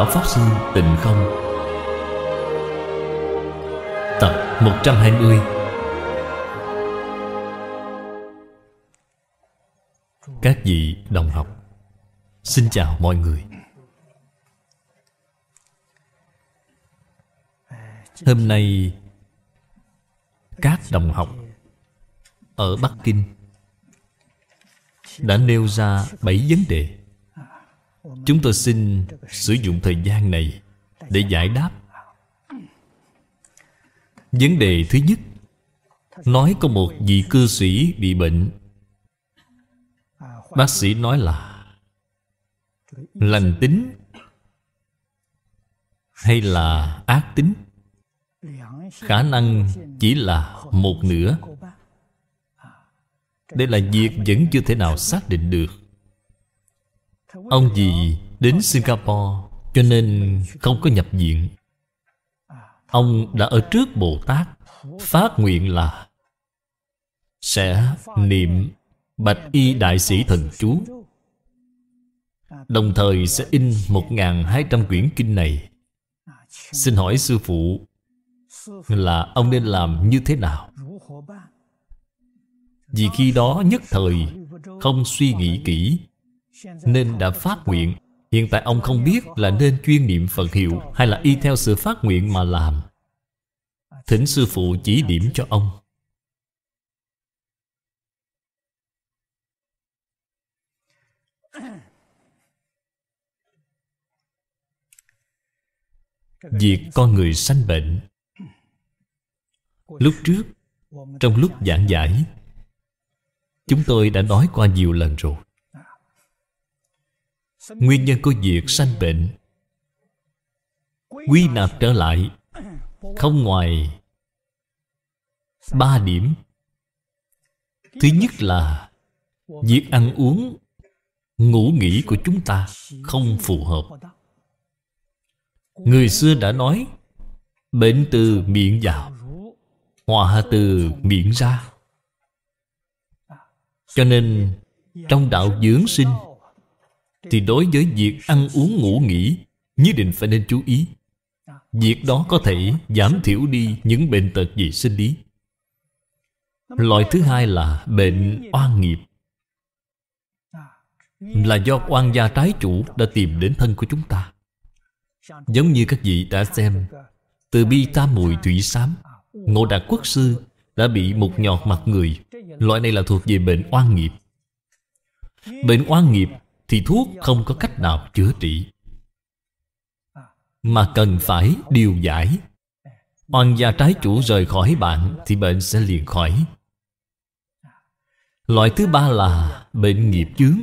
Lão Pháp Sư Tịnh Không Tập 120 Các vị đồng học Xin chào mọi người Hôm nay Các đồng học Ở Bắc Kinh Đã nêu ra 7 vấn đề chúng tôi xin sử dụng thời gian này để giải đáp vấn đề thứ nhất nói có một vị cư sĩ bị bệnh bác sĩ nói là lành tính hay là ác tính khả năng chỉ là một nửa đây là việc vẫn chưa thể nào xác định được Ông gì đến Singapore Cho nên không có nhập viện Ông đã ở trước Bồ Tát Phát nguyện là Sẽ niệm Bạch Y Đại Sĩ Thần Chú Đồng thời sẽ in một ngàn hai trăm quyển kinh này Xin hỏi sư phụ Là ông nên làm như thế nào? Vì khi đó nhất thời Không suy nghĩ kỹ nên đã phát nguyện Hiện tại ông không biết là nên chuyên niệm Phật hiệu Hay là y theo sự phát nguyện mà làm Thỉnh sư phụ chỉ điểm cho ông Việc con người sanh bệnh Lúc trước Trong lúc giảng giải Chúng tôi đã nói qua nhiều lần rồi nguyên nhân của việc sanh bệnh quy nạp trở lại không ngoài ba điểm thứ nhất là việc ăn uống ngủ nghỉ của chúng ta không phù hợp người xưa đã nói bệnh từ miệng vào hòa từ miệng ra cho nên trong đạo dưỡng sinh thì đối với việc ăn uống ngủ nghỉ nhất định phải nên chú ý việc đó có thể giảm thiểu đi những bệnh tật về sinh lý loại thứ hai là bệnh oan nghiệp là do oan gia trái chủ đã tìm đến thân của chúng ta giống như các vị đã xem từ bi tam mùi thủy sám ngộ đạt quốc sư đã bị một nhọt mặt người loại này là thuộc về bệnh oan nghiệp bệnh oan nghiệp thì thuốc không có cách nào chữa trị mà cần phải điều giải oan gia trái chủ rời khỏi bạn thì bệnh sẽ liền khỏi loại thứ ba là bệnh nghiệp chướng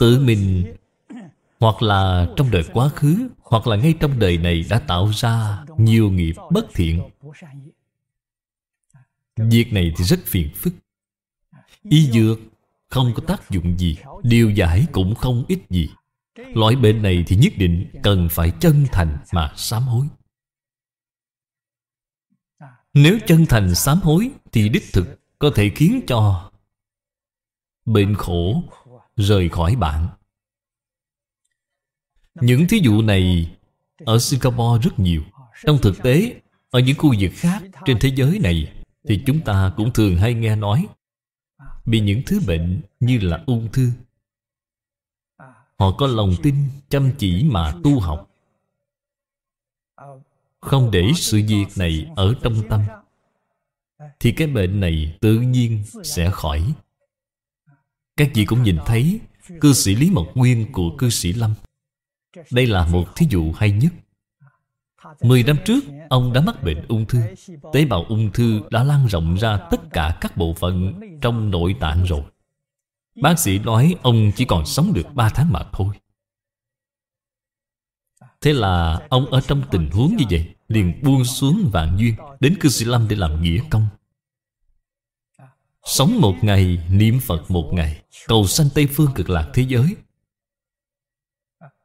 tự mình hoặc là trong đời quá khứ hoặc là ngay trong đời này đã tạo ra nhiều nghiệp bất thiện việc này thì rất phiền phức y dược không có tác dụng gì Điều giải cũng không ít gì Loại bệnh này thì nhất định cần phải chân thành mà sám hối Nếu chân thành sám hối Thì đích thực có thể khiến cho Bệnh khổ rời khỏi bạn Những thí dụ này ở Singapore rất nhiều Trong thực tế, ở những khu vực khác trên thế giới này Thì chúng ta cũng thường hay nghe nói bị những thứ bệnh như là ung thư họ có lòng tin chăm chỉ mà tu học không để sự việc này ở trong tâm thì cái bệnh này tự nhiên sẽ khỏi các vị cũng nhìn thấy cư sĩ lý mộc nguyên của cư sĩ lâm đây là một thí dụ hay nhất mười năm trước Ông đã mắc bệnh ung thư Tế bào ung thư đã lan rộng ra tất cả các bộ phận trong nội tạng rồi Bác sĩ nói ông chỉ còn sống được 3 tháng mà thôi Thế là ông ở trong tình huống như vậy Liền buông xuống vạn duyên Đến cư sĩ Lâm để làm nghĩa công Sống một ngày, niệm Phật một ngày Cầu sanh Tây Phương cực lạc thế giới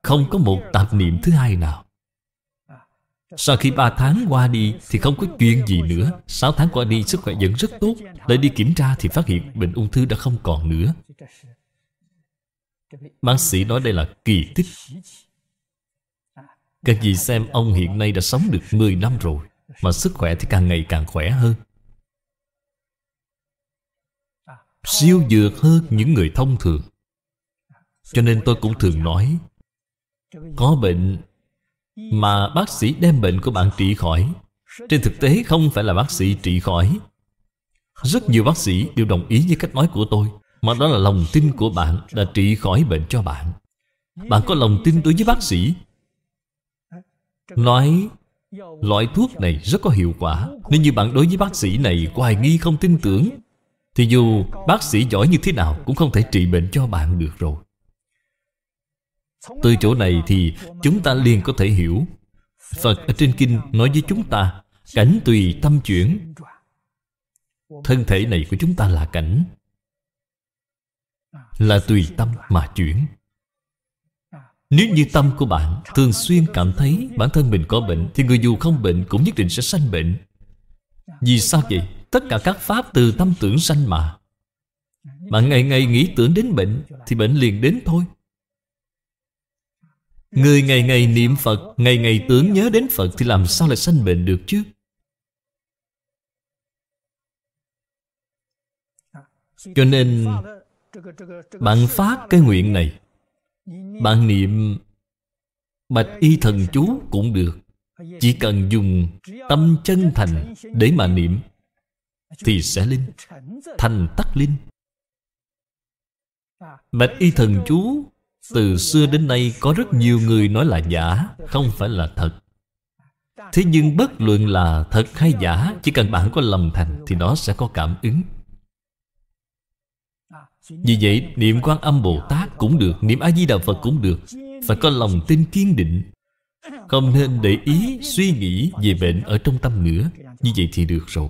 Không có một tạp niệm thứ hai nào sau khi 3 tháng qua đi Thì không có chuyện gì nữa 6 tháng qua đi sức khỏe vẫn rất tốt Lại đi kiểm tra thì phát hiện bệnh ung thư đã không còn nữa Bác sĩ nói đây là kỳ tích Các vị xem ông hiện nay đã sống được 10 năm rồi Mà sức khỏe thì càng ngày càng khỏe hơn Siêu dược hơn những người thông thường Cho nên tôi cũng thường nói Có bệnh mà bác sĩ đem bệnh của bạn trị khỏi trên thực tế không phải là bác sĩ trị khỏi rất nhiều bác sĩ đều đồng ý với cách nói của tôi mà đó là lòng tin của bạn đã trị khỏi bệnh cho bạn bạn có lòng tin đối với bác sĩ nói loại thuốc này rất có hiệu quả nếu như bạn đối với bác sĩ này hoài nghi không tin tưởng thì dù bác sĩ giỏi như thế nào cũng không thể trị bệnh cho bạn được rồi từ chỗ này thì chúng ta liền có thể hiểu Phật ở trên kinh nói với chúng ta Cảnh tùy tâm chuyển Thân thể này của chúng ta là cảnh Là tùy tâm mà chuyển Nếu như tâm của bạn thường xuyên cảm thấy bản thân mình có bệnh Thì người dù không bệnh cũng nhất định sẽ sanh bệnh Vì sao vậy? Tất cả các pháp từ tâm tưởng sanh mà Bạn ngày ngày nghĩ tưởng đến bệnh Thì bệnh liền đến thôi Người ngày ngày niệm Phật Ngày ngày tưởng nhớ đến Phật Thì làm sao lại sanh bệnh được chứ Cho nên Bạn phát cái nguyện này Bạn niệm Bạch y thần chú cũng được Chỉ cần dùng tâm chân thành Để mà niệm Thì sẽ linh Thành tắc linh Bạch y thần chú từ xưa đến nay có rất nhiều người nói là giả không phải là thật thế nhưng bất luận là thật hay giả chỉ cần bạn có lầm thành thì nó sẽ có cảm ứng vì vậy niệm quan âm bồ tát cũng được niệm a di đà phật cũng được phải có lòng tin kiên định không nên để ý suy nghĩ về bệnh ở trong tâm nữa như vậy thì được rồi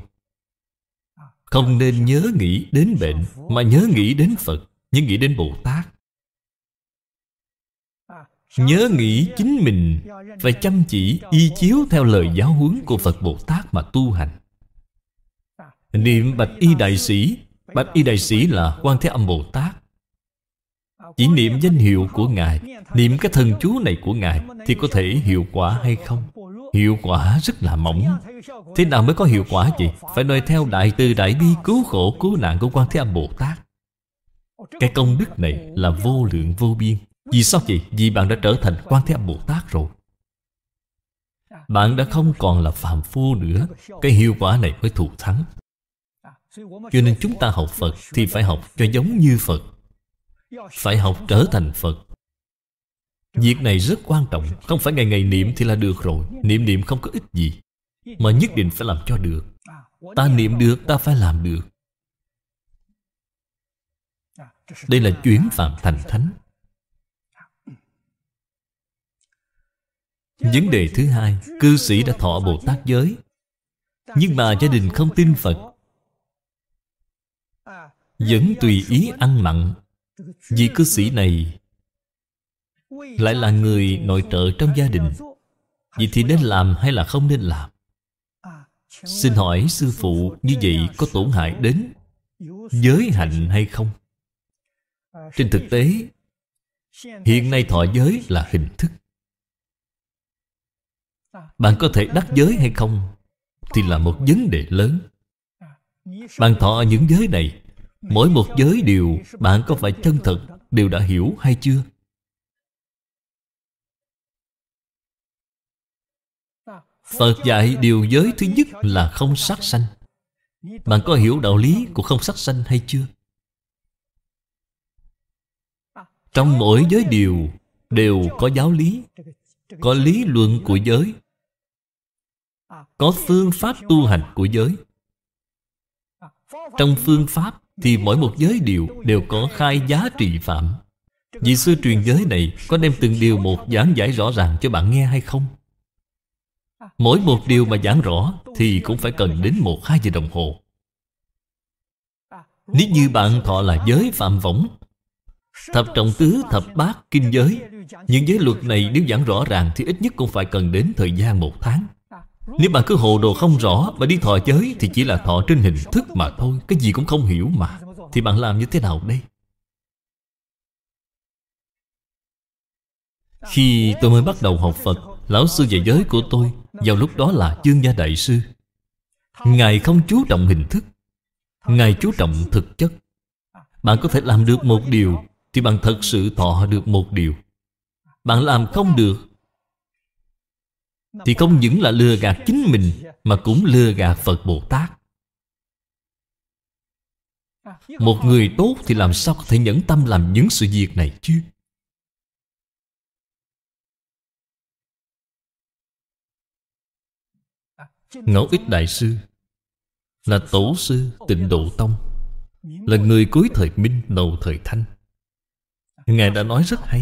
không nên nhớ nghĩ đến bệnh mà nhớ nghĩ đến phật nhớ nghĩ đến bồ tát Nhớ nghĩ chính mình Phải chăm chỉ y chiếu theo lời giáo huấn của Phật Bồ Tát mà tu hành Niệm Bạch Y Đại Sĩ Bạch Y Đại Sĩ là quan Thế Âm Bồ Tát Chỉ niệm danh hiệu của Ngài Niệm cái thần chú này của Ngài Thì có thể hiệu quả hay không Hiệu quả rất là mỏng Thế nào mới có hiệu quả gì Phải nói theo Đại Từ Đại Bi Cứu khổ cứu nạn của quan Thế Âm Bồ Tát Cái công đức này là vô lượng vô biên vì sao vậy? Vì bạn đã trở thành quan thế âm Bồ Tát rồi Bạn đã không còn là phàm phu nữa Cái hiệu quả này mới thù thắng Cho nên chúng ta học Phật Thì phải học cho giống như Phật Phải học trở thành Phật Việc này rất quan trọng Không phải ngày ngày niệm thì là được rồi Niệm niệm không có ích gì Mà nhất định phải làm cho được Ta niệm được, ta phải làm được Đây là chuyển phạm thành thánh Vấn đề thứ hai Cư sĩ đã thọ Bồ Tát giới Nhưng mà gia đình không tin Phật Vẫn tùy ý ăn mặn vì cư sĩ này Lại là người nội trợ trong gia đình Vậy thì nên làm hay là không nên làm Xin hỏi sư phụ Như vậy có tổn hại đến Giới hạnh hay không Trên thực tế Hiện nay thọ giới là hình thức bạn có thể đắc giới hay không Thì là một vấn đề lớn Bạn thọ những giới này Mỗi một giới đều Bạn có phải chân thật Đều đã hiểu hay chưa Phật dạy điều giới thứ nhất là không sát sanh Bạn có hiểu đạo lý của không sát sanh hay chưa? Trong mỗi giới điều đều có giáo lý Có lý luận của giới có phương pháp tu hành của giới trong phương pháp thì mỗi một giới điều đều có khai giá trị phạm vị sư truyền giới này có đem từng điều một giảng giải rõ ràng cho bạn nghe hay không mỗi một điều mà giảng rõ thì cũng phải cần đến một hai giờ đồng hồ nếu như bạn thọ là giới phạm võng Thập trọng tứ, thập bát, kinh giới Những giới luật này nếu giảng rõ ràng Thì ít nhất cũng phải cần đến thời gian một tháng nếu bạn cứ hồ đồ không rõ Và đi thọ giới thì chỉ là thọ trên hình thức mà thôi Cái gì cũng không hiểu mà Thì bạn làm như thế nào đây Khi tôi mới bắt đầu học Phật Lão sư dạy giới của tôi Vào lúc đó là Dương Gia Đại Sư Ngài không chú trọng hình thức Ngài chú trọng thực chất Bạn có thể làm được một điều Thì bạn thật sự thọ được một điều Bạn làm không được thì không những là lừa gạt chính mình Mà cũng lừa gạt Phật Bồ Tát Một người tốt thì làm sao có thể nhẫn tâm làm những sự việc này chứ Ngẫu ích đại sư Là tổ sư tịnh độ tông Là người cuối thời Minh đầu thời Thanh Ngài đã nói rất hay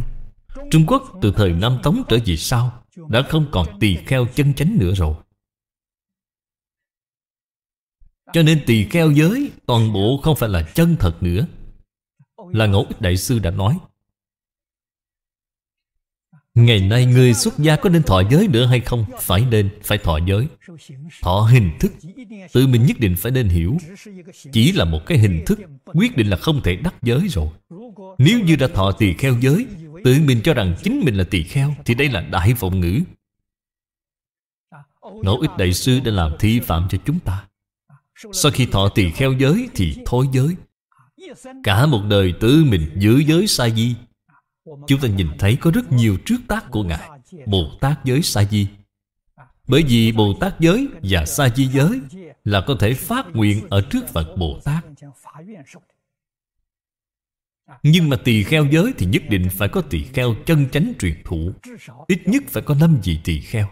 Trung Quốc từ thời Nam Tống trở về sau đã không còn tỳ kheo chân chánh nữa rồi cho nên tỳ kheo giới toàn bộ không phải là chân thật nữa Là Ngẫu Đại Sư đã nói Ngày nay người xuất gia có nên thọ giới nữa hay không? Phải nên, phải thọ giới Thọ hình thức Tự mình nhất định phải nên hiểu Chỉ là một cái hình thức Quyết định là không thể đắc giới rồi Nếu như đã thọ tỳ kheo giới Tự mình cho rằng chính mình là tỳ kheo Thì đây là đại vọng ngữ Ngẫu ích đại sư đã làm thi phạm cho chúng ta Sau khi thọ tỳ kheo giới Thì thối giới Cả một đời tự mình giữ giới sa di Chúng ta nhìn thấy có rất nhiều trước tác của Ngài Bồ Tát giới sa di Bởi vì Bồ Tát giới và sa di giới Là có thể phát nguyện ở trước Phật Bồ Tát nhưng mà tỳ kheo giới thì nhất định phải có tỳ kheo chân chánh truyền thụ Ít nhất phải có năm vị tỳ kheo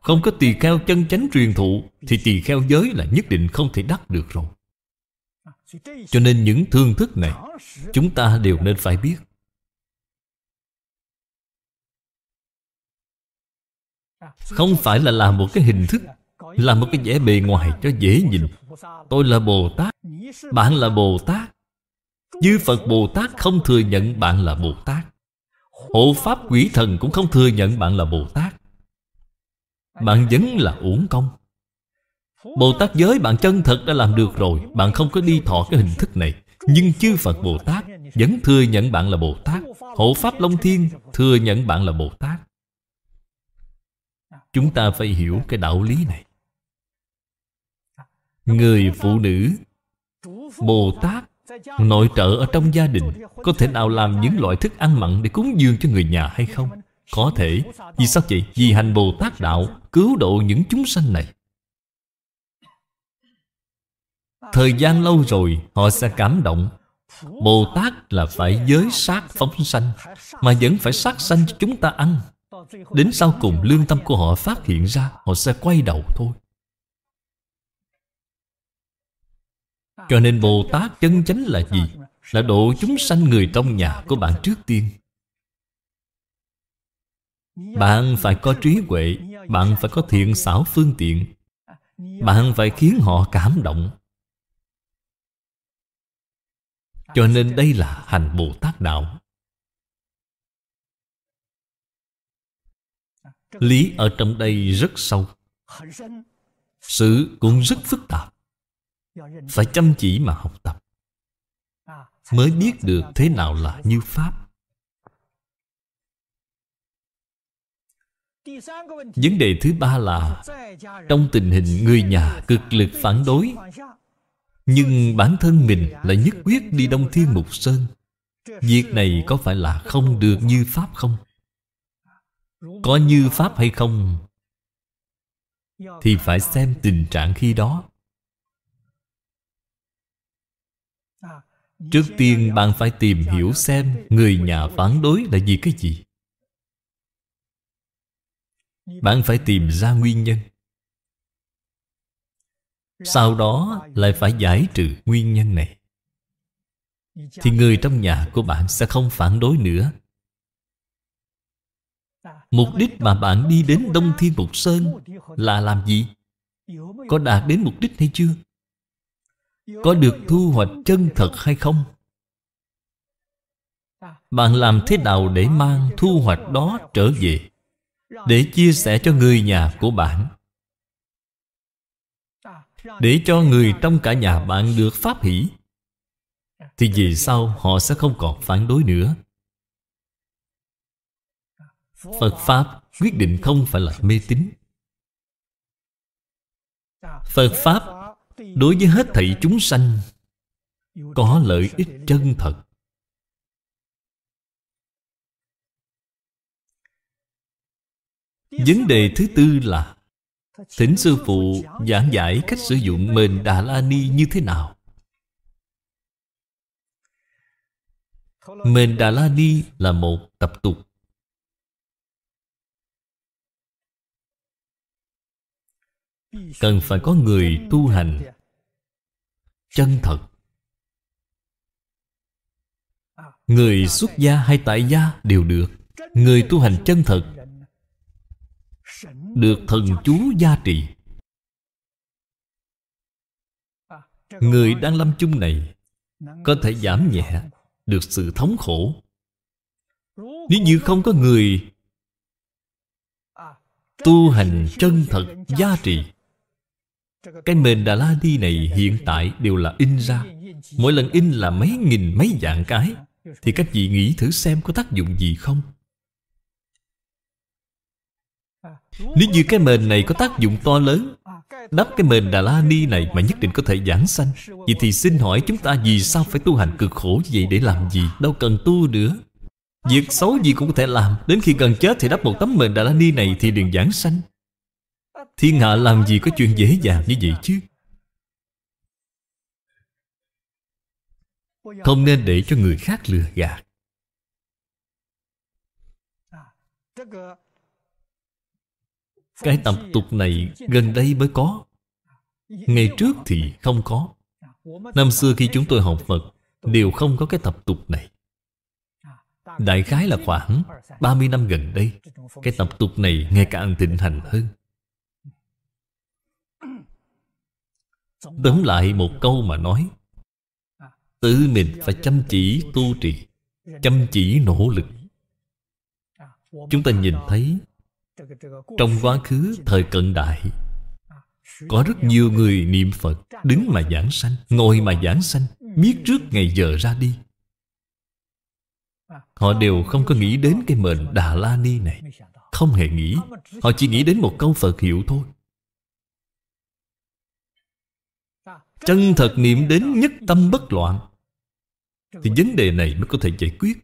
Không có tỳ kheo chân chánh truyền thụ Thì tỳ kheo giới là nhất định không thể đắc được rồi Cho nên những thương thức này Chúng ta đều nên phải biết Không phải là làm một cái hình thức làm một cái vẻ bề ngoài cho dễ nhìn Tôi là Bồ Tát Bạn là Bồ Tát Chư Phật Bồ Tát không thừa nhận bạn là Bồ Tát Hộ Pháp quỷ thần cũng không thừa nhận bạn là Bồ Tát Bạn vẫn là uổng công Bồ Tát giới bạn chân thật đã làm được rồi Bạn không có đi thọ cái hình thức này Nhưng chư Phật Bồ Tát Vẫn thừa nhận bạn là Bồ Tát Hộ Pháp Long Thiên thừa nhận bạn là Bồ Tát Chúng ta phải hiểu cái đạo lý này người phụ nữ bồ tát nội trợ ở trong gia đình có thể nào làm những loại thức ăn mặn để cúng dường cho người nhà hay không có thể vì sao vậy vì hành bồ tát đạo cứu độ những chúng sanh này thời gian lâu rồi họ sẽ cảm động bồ tát là phải giới sát phóng sanh mà vẫn phải sát sanh cho chúng ta ăn đến sau cùng lương tâm của họ phát hiện ra họ sẽ quay đầu thôi Cho nên Bồ Tát chân chánh là gì? Là độ chúng sanh người trong nhà của bạn trước tiên Bạn phải có trí huệ Bạn phải có thiện xảo phương tiện Bạn phải khiến họ cảm động Cho nên đây là hành Bồ Tát Đạo Lý ở trong đây rất sâu Sự cũng rất phức tạp phải chăm chỉ mà học tập mới biết được thế nào là như pháp vấn đề thứ ba là trong tình hình người nhà cực lực phản đối nhưng bản thân mình lại nhất quyết đi đông thiên mục sơn việc này có phải là không được như pháp không có như pháp hay không thì phải xem tình trạng khi đó Trước tiên bạn phải tìm hiểu xem Người nhà phản đối là vì cái gì Bạn phải tìm ra nguyên nhân Sau đó lại phải giải trừ nguyên nhân này Thì người trong nhà của bạn sẽ không phản đối nữa Mục đích mà bạn đi đến Đông Thiên Mục Sơn là làm gì? Có đạt đến mục đích hay chưa? có được thu hoạch chân thật hay không bạn làm thế nào để mang thu hoạch đó trở về để chia sẻ cho người nhà của bạn để cho người trong cả nhà bạn được pháp hỷ thì vì sau họ sẽ không còn phản đối nữa phật pháp quyết định không phải là mê tín phật pháp đối với hết thảy chúng sanh có lợi ích chân thật vấn đề thứ tư là thỉnh sư phụ giảng giải cách sử dụng mền đà la ni như thế nào mền đà la ni là một tập tục cần phải có người tu hành chân thật người xuất gia hay tại gia đều được người tu hành chân thật được thần chú gia trì người đang lâm chung này có thể giảm nhẹ được sự thống khổ nếu như không có người tu hành chân thật gia trì cái mền Đà La Đi này hiện tại đều là in ra Mỗi lần in là mấy nghìn mấy dạng cái Thì các vị nghĩ thử xem có tác dụng gì không Nếu như cái mền này có tác dụng to lớn Đắp cái mền Đà La Ni này mà nhất định có thể giảng sanh Vậy thì xin hỏi chúng ta vì sao phải tu hành cực khổ vậy để làm gì Đâu cần tu nữa Việc xấu gì cũng có thể làm Đến khi gần chết thì đắp một tấm mền Đà La Ni này thì liền giảng sanh Thiên hạ làm gì có chuyện dễ dàng như vậy chứ Không nên để cho người khác lừa gạt Cái tập tục này gần đây mới có Ngày trước thì không có Năm xưa khi chúng tôi học Phật Đều không có cái tập tục này Đại khái là khoảng 30 năm gần đây Cái tập tục này ngày càng thịnh hành hơn Tóm lại một câu mà nói Tự mình phải chăm chỉ tu trì Chăm chỉ nỗ lực Chúng ta nhìn thấy Trong quá khứ thời cận đại Có rất nhiều người niệm Phật Đứng mà giảng sanh Ngồi mà giảng sanh Biết trước ngày giờ ra đi Họ đều không có nghĩ đến cái mệnh Đà La Ni này Không hề nghĩ Họ chỉ nghĩ đến một câu Phật hiệu thôi Chân thật niệm đến nhất tâm bất loạn Thì vấn đề này mới có thể giải quyết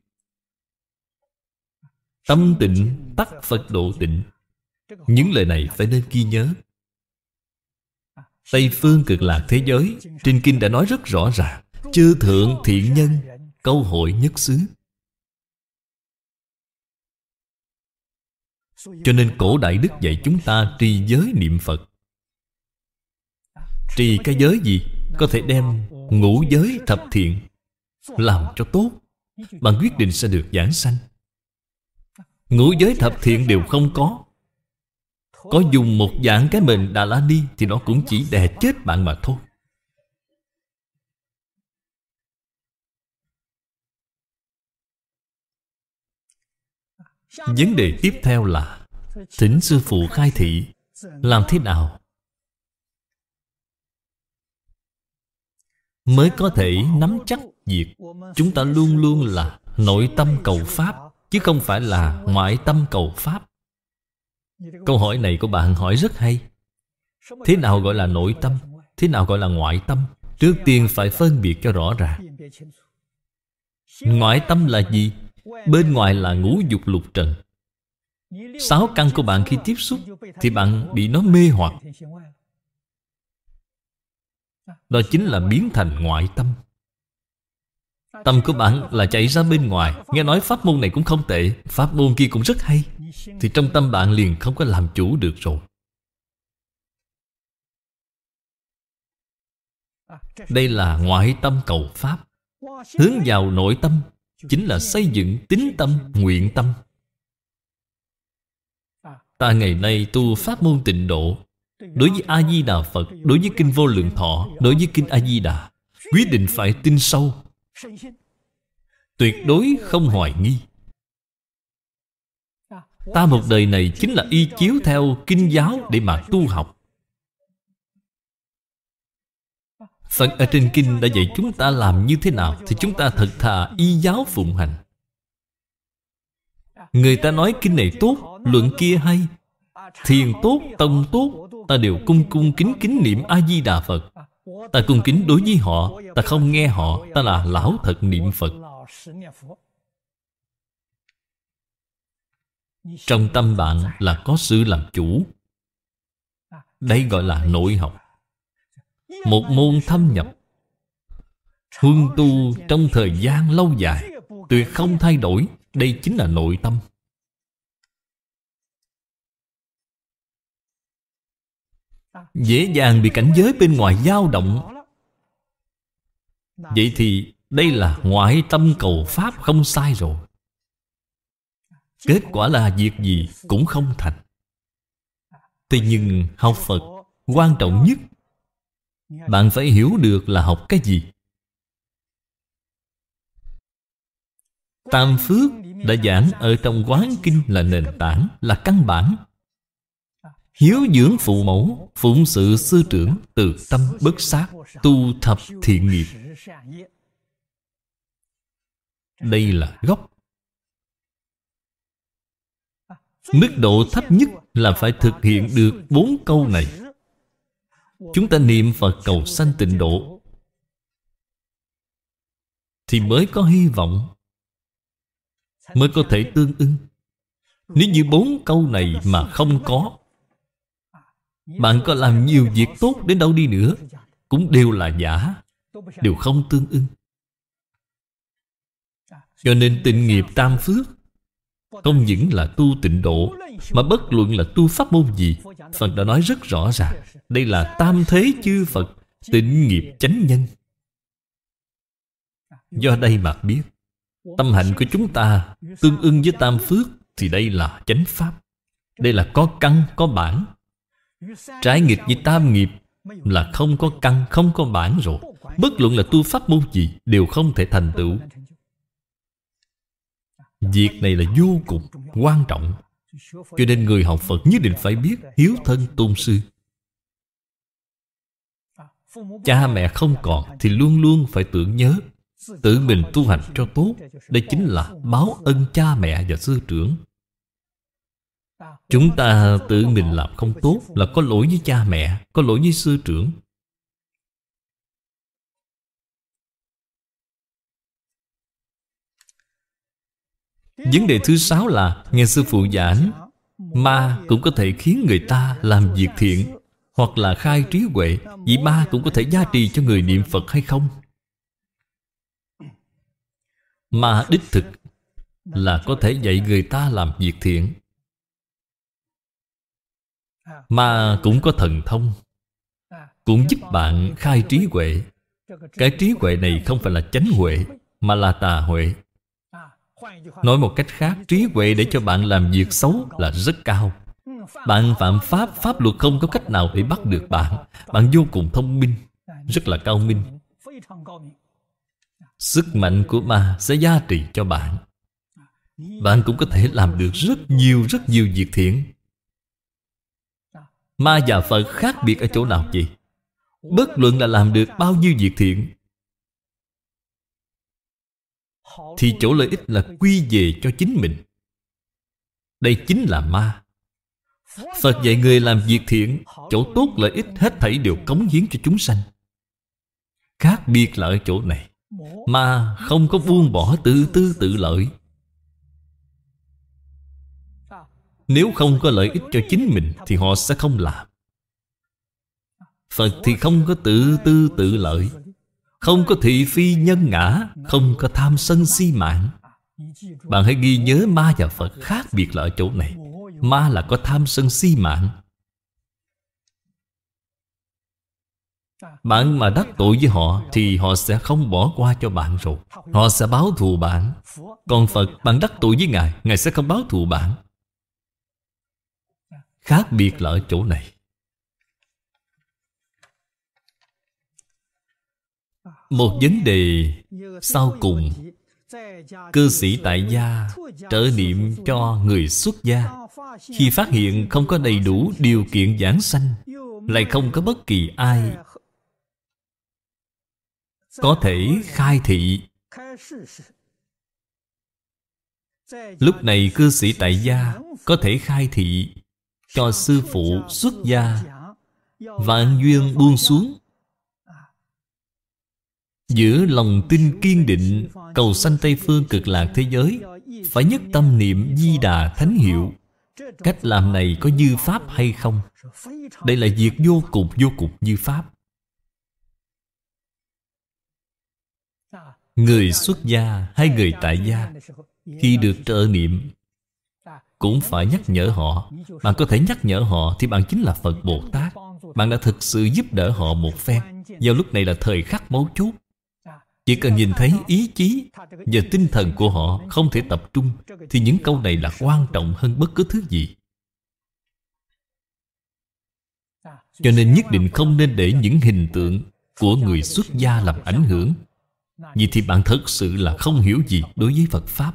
Tâm tịnh tắc Phật độ tịnh Những lời này phải nên ghi nhớ Tây phương cực lạc thế giới Trên kinh đã nói rất rõ ràng Chư thượng thiện nhân Câu hội nhất xứ Cho nên cổ đại đức dạy chúng ta tri giới niệm Phật trì cái giới gì có thể đem ngũ giới thập thiện làm cho tốt bạn quyết định sẽ được giảng sanh ngũ giới thập thiện đều không có có dùng một dạng cái mình đà la ni thì nó cũng chỉ đè chết bạn mà thôi vấn đề tiếp theo là thỉnh sư phụ khai thị làm thế nào mới có thể nắm chắc việc chúng ta luôn luôn là nội tâm cầu pháp chứ không phải là ngoại tâm cầu pháp câu hỏi này của bạn hỏi rất hay thế nào gọi là nội tâm thế nào gọi là ngoại tâm trước tiên phải phân biệt cho rõ ràng ngoại tâm là gì bên ngoài là ngũ dục lục trần sáu căn của bạn khi tiếp xúc thì bạn bị nó mê hoặc đó chính là biến thành ngoại tâm Tâm của bạn là chạy ra bên ngoài Nghe nói pháp môn này cũng không tệ Pháp môn kia cũng rất hay Thì trong tâm bạn liền không có làm chủ được rồi Đây là ngoại tâm cầu Pháp Hướng vào nội tâm Chính là xây dựng tính tâm, nguyện tâm Ta ngày nay tu Pháp môn tịnh độ Đối với A-di-đà Phật Đối với Kinh Vô Lượng Thọ Đối với Kinh A-di-đà Quyết định phải tin sâu Tuyệt đối không hoài nghi Ta một đời này chính là y chiếu theo kinh giáo để mà tu học Phật ở trên kinh đã dạy chúng ta làm như thế nào Thì chúng ta thật thà y giáo phụng hành Người ta nói kinh này tốt Luận kia hay Thiền tốt, tông tốt Ta đều cung cung kính kính niệm A-di-đà Phật Ta cung kính đối với họ Ta không nghe họ Ta là lão thật niệm Phật Trong tâm bạn là có sự làm chủ Đây gọi là nội học Một môn thâm nhập Huân tu trong thời gian lâu dài Tuyệt không thay đổi Đây chính là nội tâm dễ dàng bị cảnh giới bên ngoài dao động vậy thì đây là ngoại tâm cầu pháp không sai rồi kết quả là việc gì cũng không thành tuy nhiên học phật quan trọng nhất bạn phải hiểu được là học cái gì tam phước đã giảng ở trong quán kinh là nền tảng là căn bản Hiếu dưỡng phụ mẫu Phụng sự sư trưởng Từ tâm bất sát Tu thập thiện nghiệp Đây là gốc Mức độ thấp nhất là phải thực hiện được bốn câu này Chúng ta niệm Phật cầu sanh tịnh độ Thì mới có hy vọng Mới có thể tương ưng Nếu như bốn câu này mà không có bạn có làm nhiều việc tốt đến đâu đi nữa Cũng đều là giả Đều không tương ưng Cho nên tịnh nghiệp tam phước Không những là tu tịnh độ Mà bất luận là tu pháp môn gì Phật đã nói rất rõ ràng Đây là tam thế chư Phật Tịnh nghiệp chánh nhân Do đây mà biết Tâm hạnh của chúng ta Tương ưng với tam phước Thì đây là chánh pháp Đây là có căn, có bản Trái nghịch với tam nghiệp Là không có căn, không có bản rồi Bất luận là tu pháp môn gì Đều không thể thành tựu Việc này là vô cùng quan trọng Cho nên người học Phật nhất định phải biết Hiếu thân tôn sư Cha mẹ không còn Thì luôn luôn phải tưởng nhớ Tự mình tu hành cho tốt Đây chính là báo ân cha mẹ và sư trưởng Chúng ta tự mình làm không tốt Là có lỗi với cha mẹ Có lỗi với sư trưởng Vấn đề thứ sáu là Nghe sư phụ giảng Ma cũng có thể khiến người ta làm việc thiện Hoặc là khai trí huệ Vì ma cũng có thể gia trì cho người niệm Phật hay không Ma đích thực Là có thể dạy người ta làm việc thiện ma cũng có thần thông cũng giúp bạn khai trí huệ cái trí huệ này không phải là chánh huệ mà là tà huệ nói một cách khác trí huệ để cho bạn làm việc xấu là rất cao bạn phạm pháp pháp luật không có cách nào để bắt được bạn bạn vô cùng thông minh rất là cao minh sức mạnh của ma sẽ gia trì cho bạn bạn cũng có thể làm được rất nhiều rất nhiều việc thiện Ma và Phật khác biệt ở chỗ nào vậy? Bất luận là làm được bao nhiêu việc thiện Thì chỗ lợi ích là quy về cho chính mình Đây chính là ma Phật dạy người làm việc thiện Chỗ tốt lợi ích hết thảy đều cống hiến cho chúng sanh Khác biệt là ở chỗ này Ma không có vuông bỏ tự tư tự lợi Nếu không có lợi ích cho chính mình Thì họ sẽ không làm Phật thì không có tự tư tự lợi Không có thị phi nhân ngã Không có tham sân si mạng Bạn hãy ghi nhớ ma và Phật khác biệt là ở chỗ này Ma là có tham sân si mạng Bạn mà đắc tội với họ Thì họ sẽ không bỏ qua cho bạn rồi Họ sẽ báo thù bạn Còn Phật bạn đắc tội với Ngài Ngài sẽ không báo thù bạn Khác biệt là ở chỗ này Một vấn đề sau cùng Cư sĩ tại gia trợ niệm cho người xuất gia Khi phát hiện không có đầy đủ điều kiện giảng sanh Lại không có bất kỳ ai Có thể khai thị Lúc này cư sĩ tại gia Có thể khai thị cho sư phụ xuất gia vạn duyên buông xuống giữa lòng tin kiên định cầu sanh tây phương cực lạc thế giới phải nhất tâm niệm di đà thánh hiệu cách làm này có dư pháp hay không đây là việc vô cùng vô cùng dư pháp người xuất gia hay người tại gia khi được trợ niệm cũng phải nhắc nhở họ bạn có thể nhắc nhở họ thì bạn chính là phật bồ tát bạn đã thực sự giúp đỡ họ một phen vào lúc này là thời khắc mấu chốt chỉ cần nhìn thấy ý chí và tinh thần của họ không thể tập trung thì những câu này là quan trọng hơn bất cứ thứ gì cho nên nhất định không nên để những hình tượng của người xuất gia làm ảnh hưởng vì thì bạn thật sự là không hiểu gì đối với phật pháp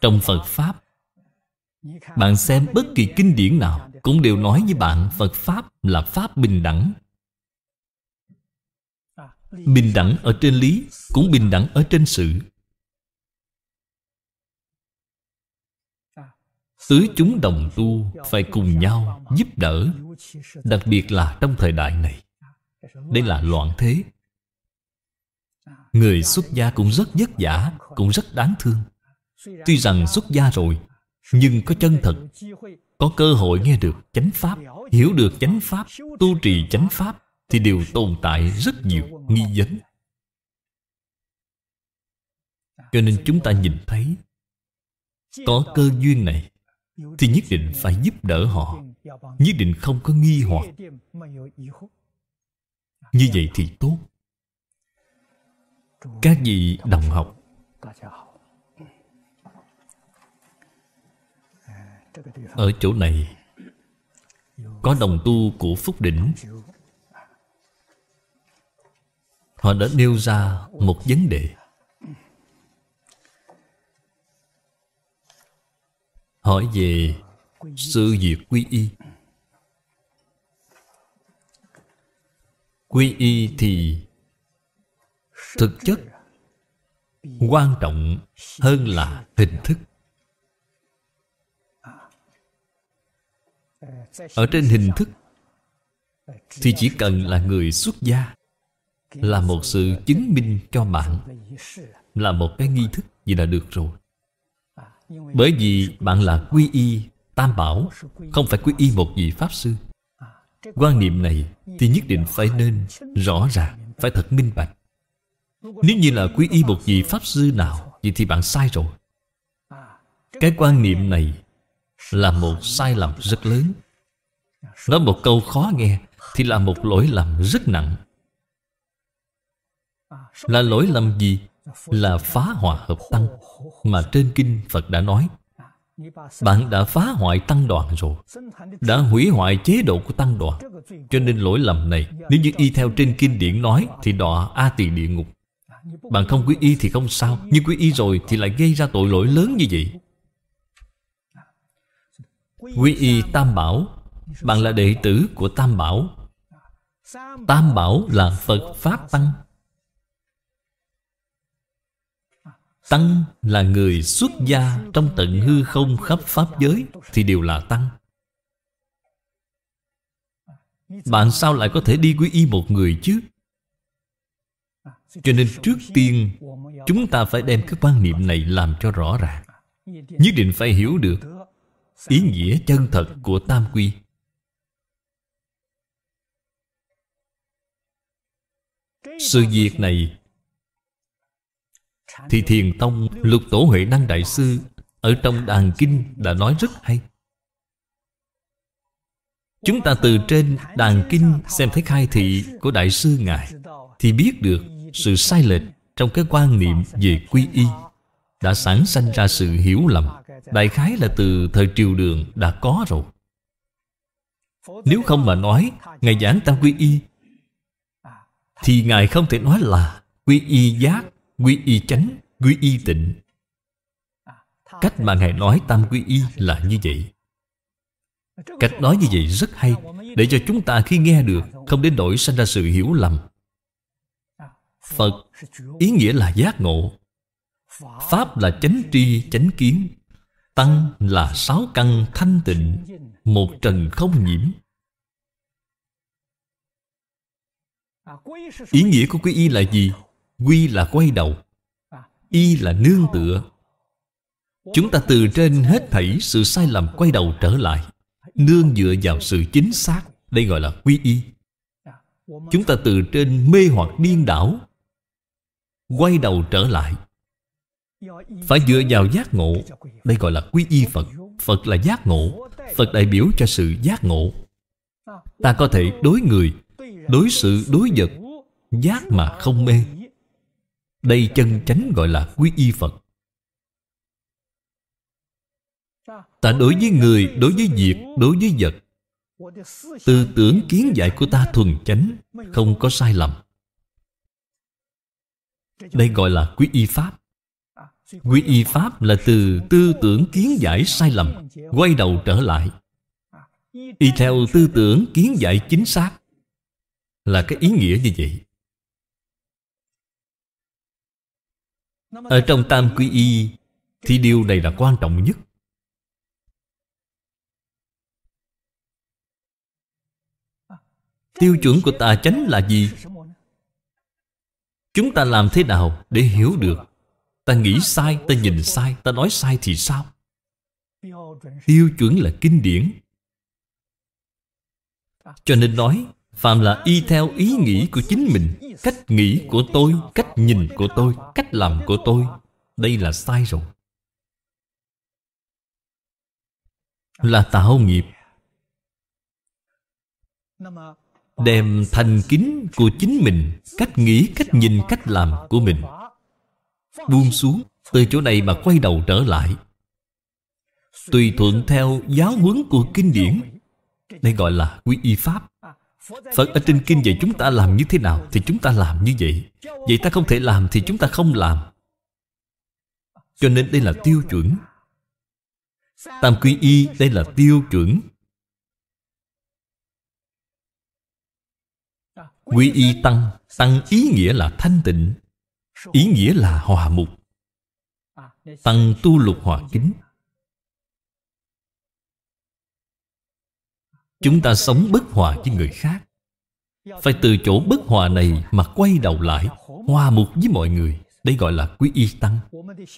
trong phật pháp bạn xem bất kỳ kinh điển nào cũng đều nói với bạn phật pháp là pháp bình đẳng bình đẳng ở trên lý cũng bình đẳng ở trên sự tứ chúng đồng tu phải cùng nhau giúp đỡ đặc biệt là trong thời đại này đây là loạn thế người xuất gia cũng rất vất vả cũng rất đáng thương Tuy rằng xuất gia rồi Nhưng có chân thật Có cơ hội nghe được chánh pháp Hiểu được chánh pháp Tu trì chánh pháp Thì đều tồn tại rất nhiều nghi vấn Cho nên chúng ta nhìn thấy Có cơ duyên này Thì nhất định phải giúp đỡ họ Nhất định không có nghi hoặc Như vậy thì tốt Các vị đồng học Ở chỗ này Có đồng tu của Phúc Đỉnh Họ đã nêu ra một vấn đề Hỏi về sự việc quy y Quy y thì Thực chất Quan trọng hơn là hình thức ở trên hình thức thì chỉ cần là người xuất gia là một sự chứng minh cho bạn là một cái nghi thức gì là được rồi bởi vì bạn là quy y tam bảo không phải quy y một vị pháp sư quan niệm này thì nhất định phải nên rõ ràng phải thật minh bạch nếu như là quy y một vị pháp sư nào vậy thì bạn sai rồi cái quan niệm này là một sai lầm rất lớn nói một câu khó nghe thì là một lỗi lầm rất nặng là lỗi lầm gì là phá hòa hợp tăng mà trên kinh phật đã nói bạn đã phá hoại tăng đoàn rồi đã hủy hoại chế độ của tăng đoàn cho nên lỗi lầm này nếu như y theo trên kinh điển nói thì đọa a tỳ địa ngục bạn không quý y thì không sao nhưng quý y rồi thì lại gây ra tội lỗi lớn như vậy Quy y Tam Bảo Bạn là đệ tử của Tam Bảo Tam Bảo là Phật Pháp Tăng Tăng là người xuất gia trong tận hư không khắp Pháp giới Thì đều là Tăng Bạn sao lại có thể đi quy y một người chứ? Cho nên trước tiên Chúng ta phải đem cái quan niệm này làm cho rõ ràng Nhất định phải hiểu được ý nghĩa chân thật của tam quy sự việc này thì thiền tông lục tổ huệ năng đại sư ở trong đàn kinh đã nói rất hay chúng ta từ trên đàn kinh xem thấy khai thị của đại sư ngài thì biết được sự sai lệch trong cái quan niệm về quy y đã sản sinh ra sự hiểu lầm đại khái là từ thời triều đường đã có rồi nếu không mà nói ngài giảng tam quy y thì ngài không thể nói là quy y giác quy y chánh quy y tịnh cách mà ngài nói tam quy y là như vậy cách nói như vậy rất hay để cho chúng ta khi nghe được không đến nỗi sinh ra sự hiểu lầm phật ý nghĩa là giác ngộ Pháp là chánh tri, chánh kiến Tăng là sáu căn thanh tịnh Một trần không nhiễm Ý nghĩa của quy y là gì? Quy là quay đầu Y là nương tựa Chúng ta từ trên hết thảy sự sai lầm quay đầu trở lại Nương dựa vào sự chính xác Đây gọi là quy y Chúng ta từ trên mê hoặc điên đảo Quay đầu trở lại phải dựa vào giác ngộ Đây gọi là quy y Phật Phật là giác ngộ Phật đại biểu cho sự giác ngộ Ta có thể đối người Đối sự đối vật Giác mà không mê Đây chân chánh gọi là quy y Phật Ta đối với người, đối với việc, đối với vật Tư tưởng kiến giải của ta thuần chánh Không có sai lầm Đây gọi là quý y pháp quy y pháp là từ tư tưởng kiến giải sai lầm quay đầu trở lại y theo tư tưởng kiến giải chính xác là cái ý nghĩa như vậy ở trong tam quy y thì điều này là quan trọng nhất tiêu chuẩn của tà chánh là gì chúng ta làm thế nào để hiểu được Ta nghĩ sai, ta nhìn sai, ta nói sai thì sao? Tiêu chuẩn là kinh điển Cho nên nói Phạm là y theo ý nghĩ của chính mình Cách nghĩ của tôi Cách nhìn của tôi Cách làm của tôi Đây là sai rồi Là tạo nghiệp Đem thành kính của chính mình Cách nghĩ, cách nhìn, cách làm của mình buông xuống từ chỗ này mà quay đầu trở lại tùy thuận theo giáo huấn của kinh điển đây gọi là quy y pháp phật ở trên kinh dạy chúng ta làm như thế nào thì chúng ta làm như vậy vậy ta không thể làm thì chúng ta không làm cho nên đây là tiêu chuẩn tam quy y đây là tiêu chuẩn quy y tăng tăng ý nghĩa là thanh tịnh ý nghĩa là hòa mục tăng tu lục hòa kính chúng ta sống bất hòa với người khác phải từ chỗ bất hòa này mà quay đầu lại hòa mục với mọi người đây gọi là quý y tăng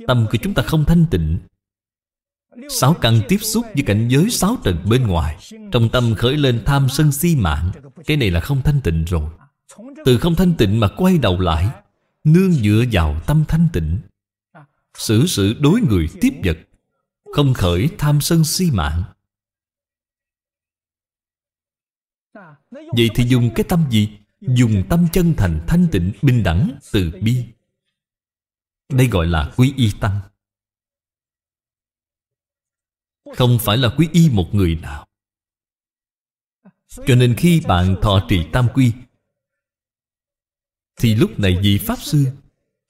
tâm của chúng ta không thanh tịnh sáu căn tiếp xúc với cảnh giới sáu trần bên ngoài trong tâm khởi lên tham sân si mạng cái này là không thanh tịnh rồi từ không thanh tịnh mà quay đầu lại nương dựa vào tâm thanh tịnh xử sự đối người tiếp vật không khởi tham sân si mạng vậy thì dùng cái tâm gì dùng tâm chân thành thanh tịnh bình đẳng từ bi đây gọi là quý y tăng không phải là quý y một người nào cho nên khi bạn thọ trì tam quy thì lúc này vị Pháp Sư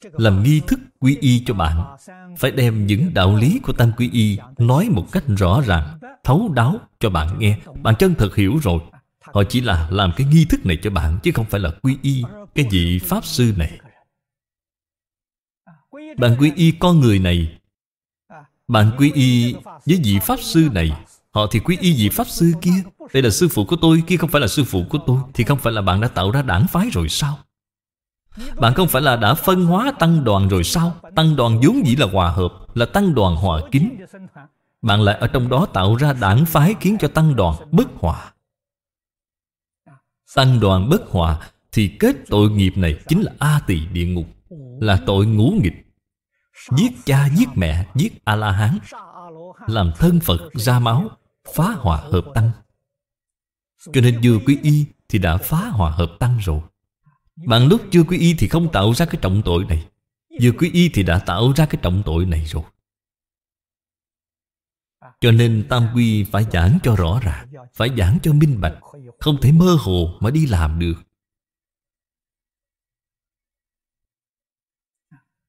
Làm nghi thức quy y cho bạn Phải đem những đạo lý của Tam Quy Y Nói một cách rõ ràng Thấu đáo cho bạn nghe Bạn chân thật hiểu rồi Họ chỉ là làm cái nghi thức này cho bạn Chứ không phải là quy y Cái vị Pháp Sư này Bạn quy y con người này Bạn quy y với vị Pháp Sư này Họ thì quy y vị Pháp Sư kia Đây là sư phụ của tôi Kia không phải là sư phụ của tôi Thì không phải là bạn đã tạo ra đảng phái rồi sao bạn không phải là đã phân hóa tăng đoàn rồi sao? Tăng đoàn vốn dĩ là hòa hợp Là tăng đoàn hòa kính Bạn lại ở trong đó tạo ra đảng phái Khiến cho tăng đoàn bất hòa Tăng đoàn bất hòa Thì kết tội nghiệp này chính là A tỳ địa ngục Là tội ngũ nghịch Giết cha, giết mẹ, giết A-la-hán Làm thân Phật ra máu Phá hòa hợp tăng Cho nên vừa quý y Thì đã phá hòa hợp tăng rồi bạn lúc chưa quy y thì không tạo ra cái trọng tội này Vừa quy y thì đã tạo ra cái trọng tội này rồi Cho nên Tam Quy phải giảng cho rõ ràng Phải giảng cho minh bạch Không thể mơ hồ mà đi làm được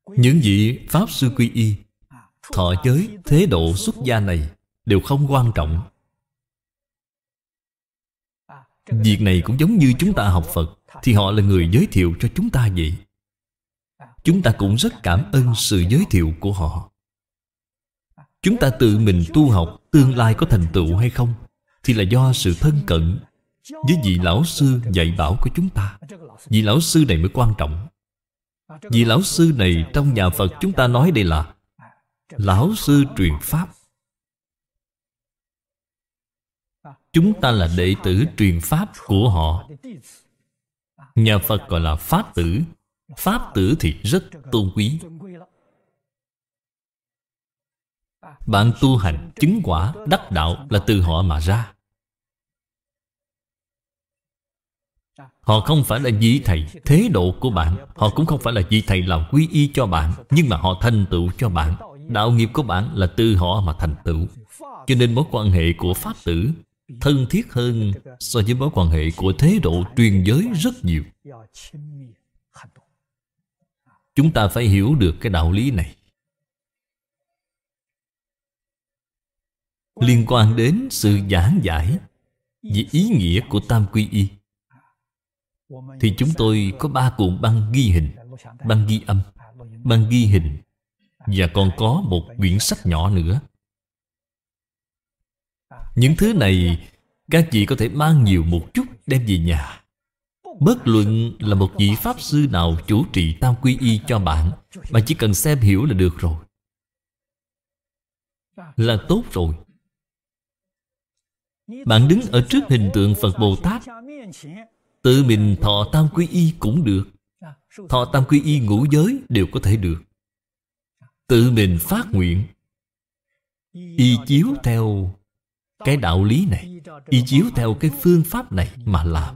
Những vị Pháp Sư Quy Y Thọ giới, thế độ xuất gia này Đều không quan trọng Việc này cũng giống như chúng ta học Phật thì họ là người giới thiệu cho chúng ta vậy Chúng ta cũng rất cảm ơn sự giới thiệu của họ Chúng ta tự mình tu học Tương lai có thành tựu hay không Thì là do sự thân cận Với vị lão sư dạy bảo của chúng ta Vị lão sư này mới quan trọng Vị lão sư này trong nhà Phật chúng ta nói đây là Lão sư truyền Pháp Chúng ta là đệ tử truyền Pháp của họ Nhà Phật gọi là Pháp tử Pháp tử thì rất tôn quý Bạn tu hành chứng quả đắc đạo là từ họ mà ra Họ không phải là vị thầy Thế độ của bạn Họ cũng không phải là vị thầy làm quy y cho bạn Nhưng mà họ thành tựu cho bạn Đạo nghiệp của bạn là từ họ mà thành tựu Cho nên mối quan hệ của Pháp tử thân thiết hơn so với mối quan hệ của thế độ truyền giới rất nhiều chúng ta phải hiểu được cái đạo lý này liên quan đến sự giảng giải về ý nghĩa của tam quy y thì chúng tôi có ba cuộn băng ghi hình băng ghi âm băng ghi hình và còn có một quyển sách nhỏ nữa những thứ này Các vị có thể mang nhiều một chút đem về nhà Bất luận là một vị Pháp Sư nào chủ trì tam quy y cho bạn Bạn chỉ cần xem hiểu là được rồi Là tốt rồi Bạn đứng ở trước hình tượng Phật Bồ Tát Tự mình thọ tam quy y cũng được Thọ tam quy y ngũ giới đều có thể được Tự mình phát nguyện Y chiếu theo cái đạo lý này y chiếu theo cái phương pháp này mà làm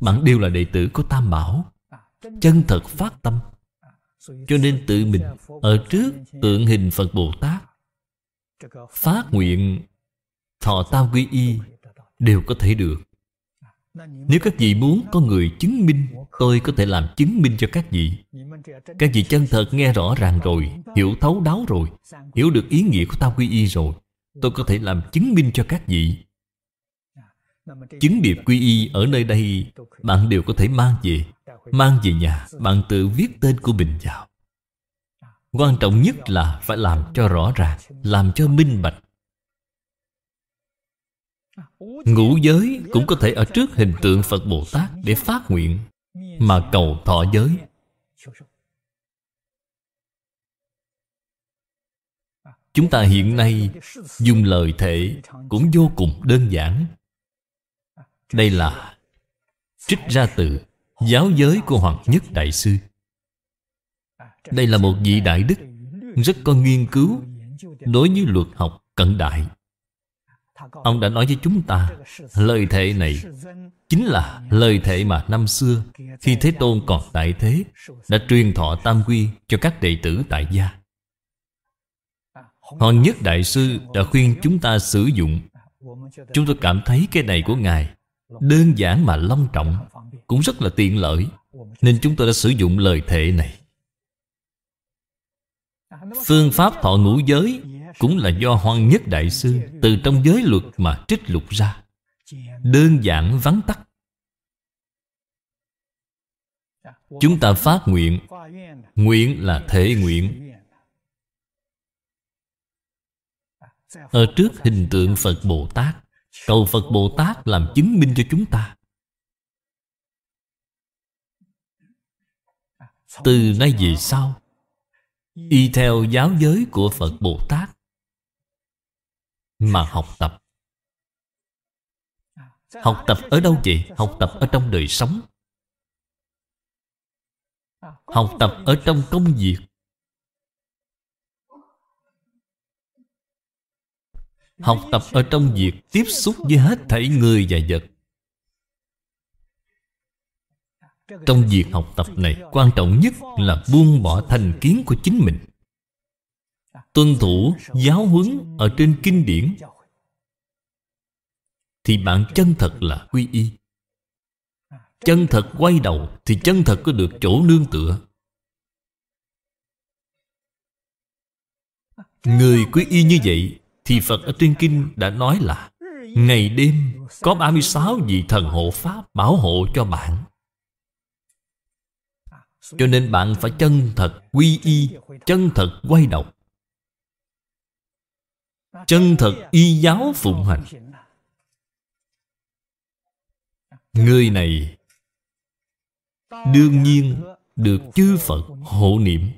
bạn đều là đệ tử của tam bảo chân thật phát tâm cho nên tự mình ở trước tượng hình phật bồ tát phát nguyện thọ tam quy y đều có thể được nếu các vị muốn có người chứng minh Tôi có thể làm chứng minh cho các vị Các vị chân thật nghe rõ ràng rồi Hiểu thấu đáo rồi Hiểu được ý nghĩa của Tam Quy Y rồi Tôi có thể làm chứng minh cho các vị Chứng điệp quy y ở nơi đây Bạn đều có thể mang về Mang về nhà Bạn tự viết tên của mình vào Quan trọng nhất là phải làm cho rõ ràng Làm cho minh bạch Ngũ giới cũng có thể ở trước hình tượng Phật Bồ Tát Để phát nguyện Mà cầu thọ giới Chúng ta hiện nay dùng lời thể cũng vô cùng đơn giản Đây là trích ra từ giáo giới của Hoàng Nhất Đại Sư Đây là một vị đại đức rất có nghiên cứu đối với luật học cận đại Ông đã nói với chúng ta Lời thể này Chính là lời thể mà năm xưa Khi Thế Tôn còn tại thế Đã truyền thọ tam quy cho các đệ tử tại gia Hòn Nhất Đại Sư đã khuyên chúng ta sử dụng Chúng tôi cảm thấy cái này của Ngài Đơn giản mà long trọng Cũng rất là tiện lợi Nên chúng tôi đã sử dụng lời thệ này Phương pháp thọ ngũ giới Cũng là do Hoàng Nhất Đại Sư Từ trong giới luật mà trích lục ra Đơn giản vắn tắt Chúng ta phát nguyện Nguyện là thể nguyện Ở trước hình tượng Phật Bồ Tát Cầu Phật Bồ Tát làm chứng minh cho chúng ta Từ nay về sau Y theo giáo giới của Phật Bồ Tát Mà học tập Học tập ở đâu vậy? Học tập ở trong đời sống Học tập ở trong công việc Học tập ở trong việc tiếp xúc với hết thảy người và vật Trong việc học tập này Quan trọng nhất là buông bỏ thành kiến của chính mình Tuân thủ giáo huấn ở trên kinh điển Thì bạn chân thật là quy y Chân thật quay đầu Thì chân thật có được chỗ nương tựa Người quý y như vậy thì Phật ở tuyên kinh đã nói là Ngày đêm có 36 vị thần hộ Pháp bảo hộ cho bạn Cho nên bạn phải chân thật quy y Chân thật quay đầu Chân thật y giáo phụng hành Người này Đương nhiên được chư Phật hộ niệm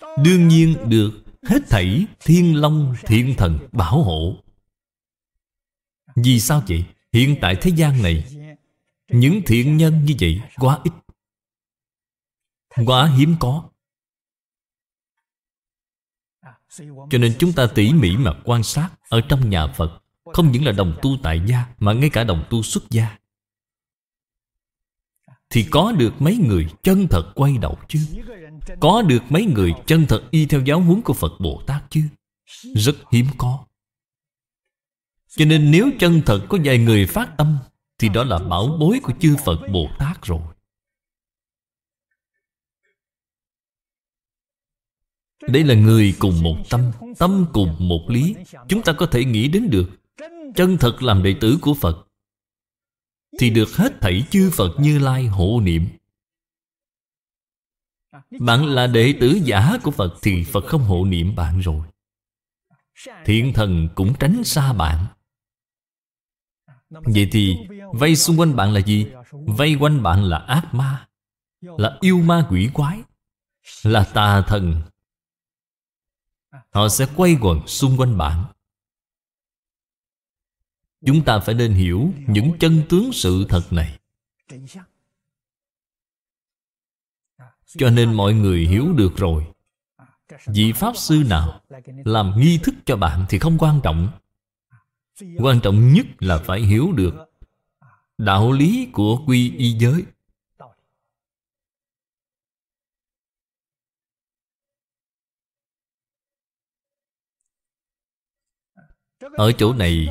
Đương nhiên được Hết thảy thiên long thiên thần bảo hộ Vì sao vậy? Hiện tại thế gian này Những thiện nhân như vậy quá ít Quá hiếm có Cho nên chúng ta tỉ mỉ mà quan sát Ở trong nhà Phật Không những là đồng tu tại gia Mà ngay cả đồng tu xuất gia thì có được mấy người chân thật quay đầu chứ Có được mấy người chân thật y theo giáo huấn của Phật Bồ Tát chứ Rất hiếm có Cho nên nếu chân thật có vài người phát tâm Thì đó là bảo bối của chư Phật Bồ Tát rồi Đây là người cùng một tâm Tâm cùng một lý Chúng ta có thể nghĩ đến được Chân thật làm đệ tử của Phật thì được hết thảy chư phật như lai hộ niệm bạn là đệ tử giả của phật thì phật không hộ niệm bạn rồi thiện thần cũng tránh xa bạn vậy thì vây xung quanh bạn là gì vây quanh bạn là ác ma là yêu ma quỷ quái là tà thần họ sẽ quay quần xung quanh bạn Chúng ta phải nên hiểu những chân tướng sự thật này Cho nên mọi người hiểu được rồi Vị Pháp Sư nào làm nghi thức cho bạn thì không quan trọng Quan trọng nhất là phải hiểu được Đạo lý của quy y giới Ở chỗ này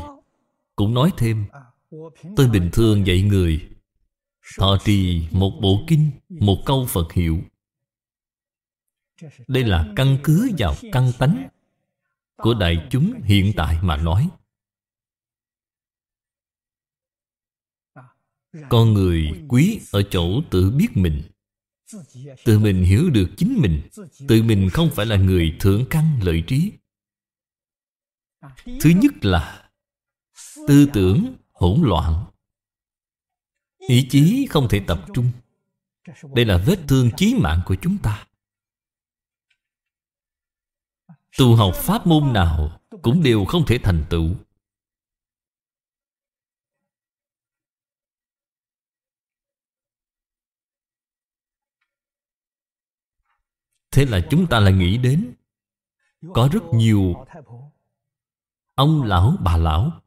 cũng nói thêm à, Tôi bình thường dạy người Thọ trì một bộ kinh Một câu Phật hiệu Đây là căn cứ vào căn tánh Của đại chúng hiện tại mà nói à, Con người quý ở chỗ tự biết mình Tự mình hiểu được chính mình Tự mình không phải là người thượng căn lợi trí à, Thứ nhất là Tư tưởng hỗn loạn Ý chí không thể tập trung Đây là vết thương chí mạng của chúng ta Tu học pháp môn nào Cũng đều không thể thành tựu Thế là chúng ta lại nghĩ đến Có rất nhiều Ông lão bà lão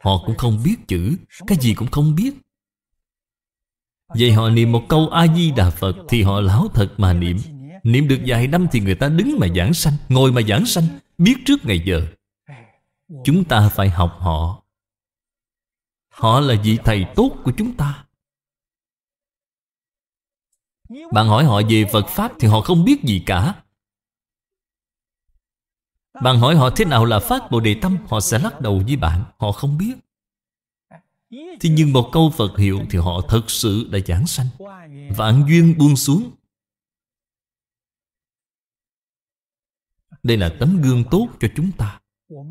Họ cũng không biết chữ Cái gì cũng không biết Vậy họ niệm một câu A-di-đà Phật Thì họ lão thật mà niệm Niệm được vài năm thì người ta đứng mà giảng sanh Ngồi mà giảng sanh Biết trước ngày giờ Chúng ta phải học họ Họ là vị thầy tốt của chúng ta Bạn hỏi họ về Phật Pháp Thì họ không biết gì cả bạn hỏi họ thế nào là phát Bồ Đề Tâm Họ sẽ lắc đầu với bạn Họ không biết Thế nhưng một câu Phật hiệu Thì họ thật sự đã giảng sanh Vạn duyên buông xuống Đây là tấm gương tốt cho chúng ta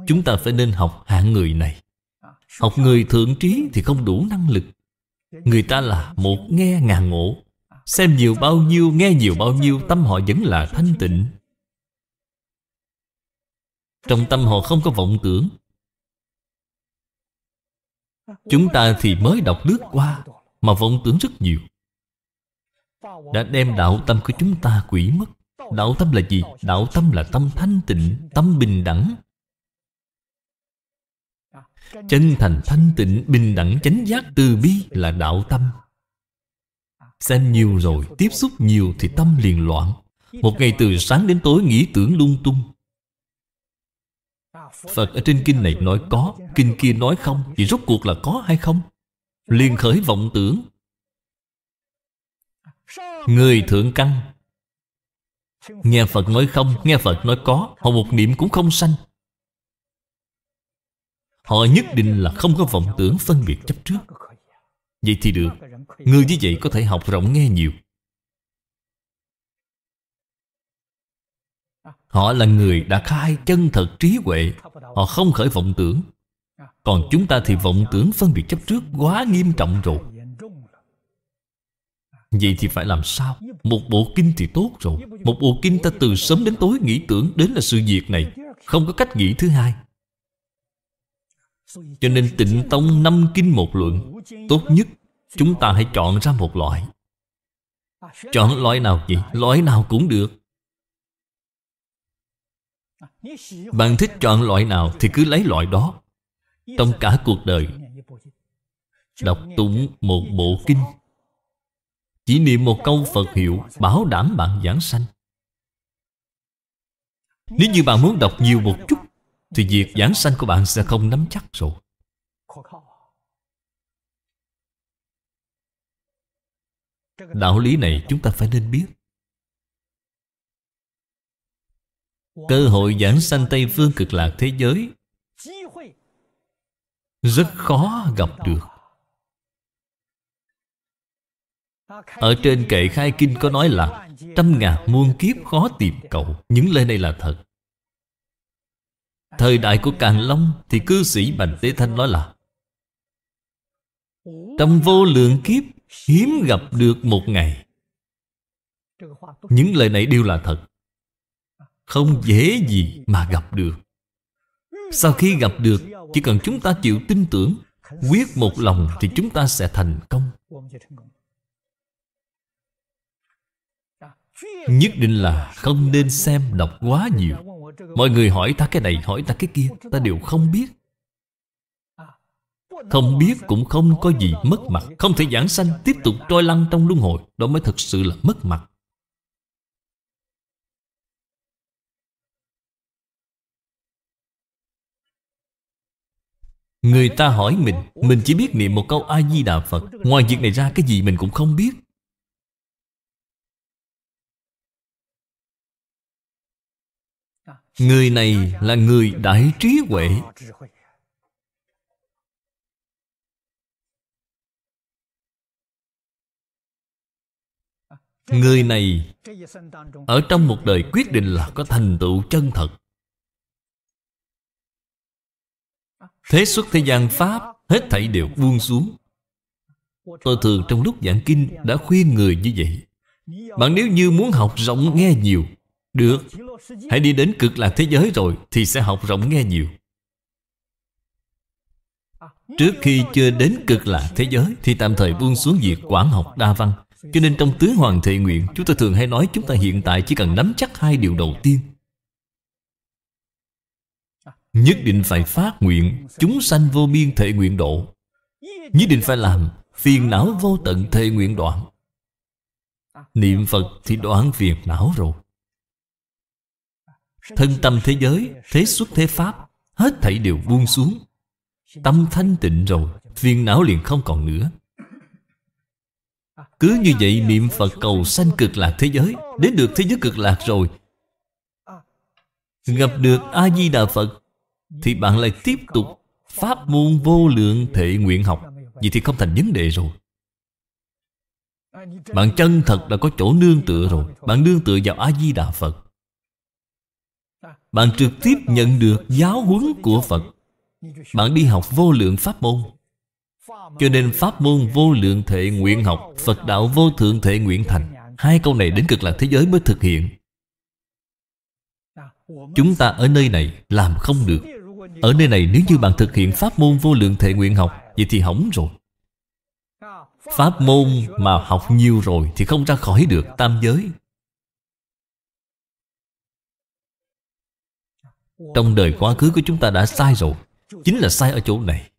Chúng ta phải nên học hạng người này Học người thượng trí thì không đủ năng lực Người ta là một nghe ngàn ngộ Xem nhiều bao nhiêu, nghe nhiều bao nhiêu Tâm họ vẫn là thanh tịnh trong tâm họ không có vọng tưởng Chúng ta thì mới đọc lướt qua Mà vọng tưởng rất nhiều Đã đem đạo tâm của chúng ta quỷ mất Đạo tâm là gì? Đạo tâm là tâm thanh tịnh Tâm bình đẳng Chân thành thanh tịnh Bình đẳng chánh giác từ bi Là đạo tâm Xem nhiều rồi, tiếp xúc nhiều Thì tâm liền loạn Một ngày từ sáng đến tối nghĩ tưởng lung tung Phật ở trên kinh này nói có Kinh kia nói không vậy rốt cuộc là có hay không Liên khởi vọng tưởng Người thượng căn Nghe Phật nói không Nghe Phật nói có Họ một niệm cũng không sanh Họ nhất định là không có vọng tưởng phân biệt chấp trước Vậy thì được Người như vậy có thể học rộng nghe nhiều Họ là người đã khai chân thật trí huệ Họ không khởi vọng tưởng Còn chúng ta thì vọng tưởng phân biệt chấp trước quá nghiêm trọng rồi Vậy thì phải làm sao? Một bộ kinh thì tốt rồi Một bộ kinh ta từ sớm đến tối nghĩ tưởng đến là sự việc này Không có cách nghĩ thứ hai Cho nên tịnh tông năm kinh một luận Tốt nhất chúng ta hãy chọn ra một loại Chọn loại nào vậy? Loại nào cũng được bạn thích chọn loại nào thì cứ lấy loại đó Trong cả cuộc đời Đọc tụng một bộ kinh Chỉ niệm một câu Phật hiệu Bảo đảm bạn giảng sanh Nếu như bạn muốn đọc nhiều một chút Thì việc giảng sanh của bạn sẽ không nắm chắc rồi Đạo lý này chúng ta phải nên biết Cơ hội giảng sanh Tây Phương cực lạc thế giới Rất khó gặp được Ở trên kệ khai kinh có nói là Trăm ngàn muôn kiếp khó tìm cầu Những lời này là thật Thời đại của Càng Long Thì cư sĩ Bành Tế Thanh nói là Trong vô lượng kiếp Hiếm gặp được một ngày Những lời này đều là thật không dễ gì mà gặp được Sau khi gặp được Chỉ cần chúng ta chịu tin tưởng Quyết một lòng thì chúng ta sẽ thành công Nhất định là không nên xem đọc quá nhiều Mọi người hỏi ta cái này hỏi ta cái kia Ta đều không biết Không biết cũng không có gì mất mặt Không thể giảng sanh tiếp tục trôi lăn trong luân hồi Đó mới thực sự là mất mặt Người ta hỏi mình Mình chỉ biết niệm một câu A-di-đà Phật Ngoài việc này ra cái gì mình cũng không biết Người này là người đại trí huệ Người này Ở trong một đời quyết định là có thành tựu chân thật Thế xuất thế gian Pháp Hết thảy đều buông xuống Tôi thường trong lúc giảng kinh Đã khuyên người như vậy Bạn nếu như muốn học rộng nghe nhiều Được Hãy đi đến cực lạc thế giới rồi Thì sẽ học rộng nghe nhiều Trước khi chưa đến cực lạc thế giới Thì tạm thời buông xuống việc quản học đa văn Cho nên trong tứ hoàng thệ nguyện Chúng tôi thường hay nói chúng ta hiện tại chỉ cần nắm chắc hai điều đầu tiên Nhất định phải phát nguyện Chúng sanh vô biên thể nguyện độ Nhất định phải làm Phiền não vô tận thể nguyện đoạn Niệm Phật thì đoạn phiền não rồi Thân tâm thế giới Thế xuất thế pháp Hết thảy đều buông xuống Tâm thanh tịnh rồi Phiền não liền không còn nữa Cứ như vậy niệm Phật cầu sanh cực lạc thế giới Đến được thế giới cực lạc rồi Gặp được A-di-đà Phật thì bạn lại tiếp tục Pháp môn vô lượng thể nguyện học Vậy thì không thành vấn đề rồi Bạn chân thật là có chỗ nương tựa rồi Bạn nương tựa vào A-di-đà Phật Bạn trực tiếp nhận được giáo huấn của Phật Bạn đi học vô lượng pháp môn Cho nên pháp môn vô lượng thể nguyện học Phật đạo vô thượng thể nguyện thành Hai câu này đến cực lạc thế giới mới thực hiện Chúng ta ở nơi này làm không được ở nơi này nếu như bạn thực hiện pháp môn vô lượng thể nguyện học Vậy thì hỏng rồi Pháp môn mà học nhiều rồi Thì không ra khỏi được tam giới Trong đời quá khứ của chúng ta đã sai rồi Chính là sai ở chỗ này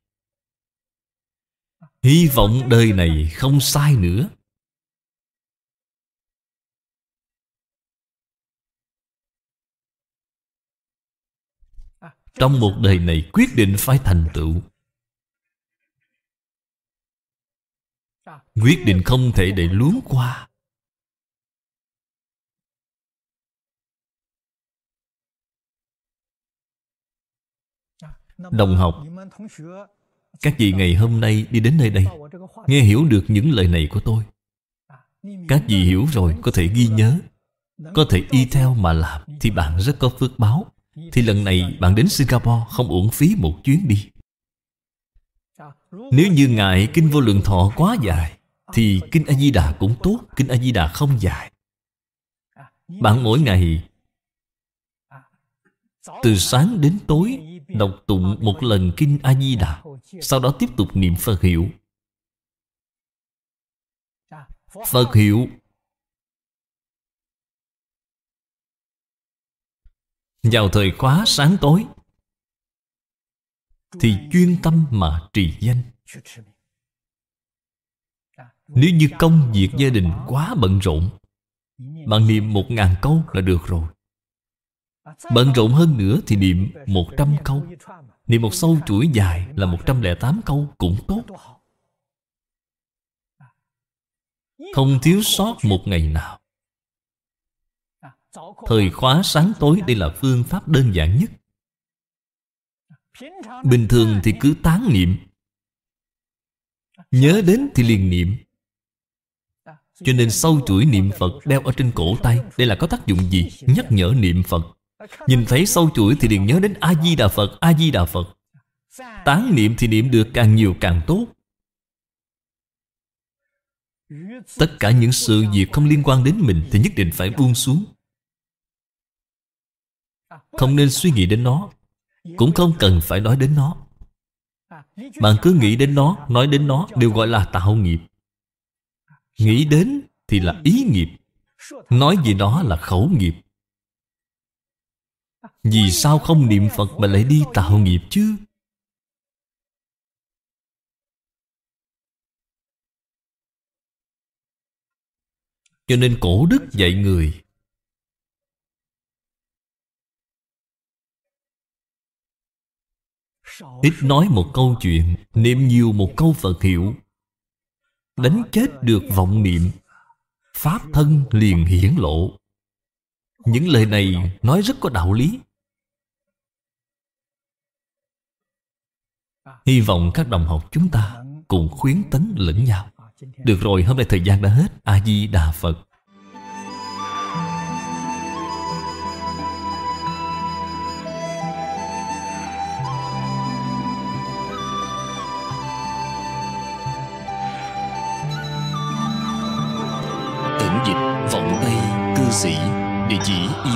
Hy vọng đời này không sai nữa Trong một đời này quyết định phải thành tựu Quyết định không thể để luống qua Đồng học Các vị ngày hôm nay đi đến nơi đây Nghe hiểu được những lời này của tôi Các vị hiểu rồi có thể ghi nhớ Có thể y theo mà làm Thì bạn rất có phước báo thì lần này bạn đến Singapore không uổng phí một chuyến đi Nếu như ngại Kinh Vô Lượng Thọ quá dài Thì Kinh A-di-đà cũng tốt Kinh A-di-đà không dài Bạn mỗi ngày Từ sáng đến tối Đọc tụng một lần Kinh A-di-đà Sau đó tiếp tục niệm Phật hiệu Phật hiệu vào thời khóa sáng tối thì chuyên tâm mà trì danh nếu như công việc gia đình quá bận rộn bạn niệm một ngàn câu là được rồi Bận rộn hơn nữa thì niệm một trăm câu Niệm một sâu chuỗi dài là một trăm lẻ tám câu cũng tốt Không thiếu sót một ngày nào Thời khóa sáng tối đây là phương pháp đơn giản nhất Bình thường thì cứ tán niệm Nhớ đến thì liền niệm Cho nên sâu chuỗi niệm Phật đeo ở trên cổ tay Đây là có tác dụng gì? Nhắc nhở niệm Phật Nhìn thấy sâu chuỗi thì liền nhớ đến A-di-đà Phật A-di-đà Phật Tán niệm thì niệm được càng nhiều càng tốt Tất cả những sự việc không liên quan đến mình Thì nhất định phải buông xuống không nên suy nghĩ đến nó Cũng không cần phải nói đến nó Bạn cứ nghĩ đến nó Nói đến nó đều gọi là tạo nghiệp Nghĩ đến thì là ý nghiệp Nói gì đó là khẩu nghiệp Vì sao không niệm Phật mà lại đi tạo nghiệp chứ? Cho nên cổ đức dạy người ít nói một câu chuyện niệm nhiều một câu phật hiệu đánh chết được vọng niệm pháp thân liền hiển lộ những lời này nói rất có đạo lý hy vọng các đồng học chúng ta cùng khuyến tấn lẫn nhau được rồi hôm nay thời gian đã hết a di đà phật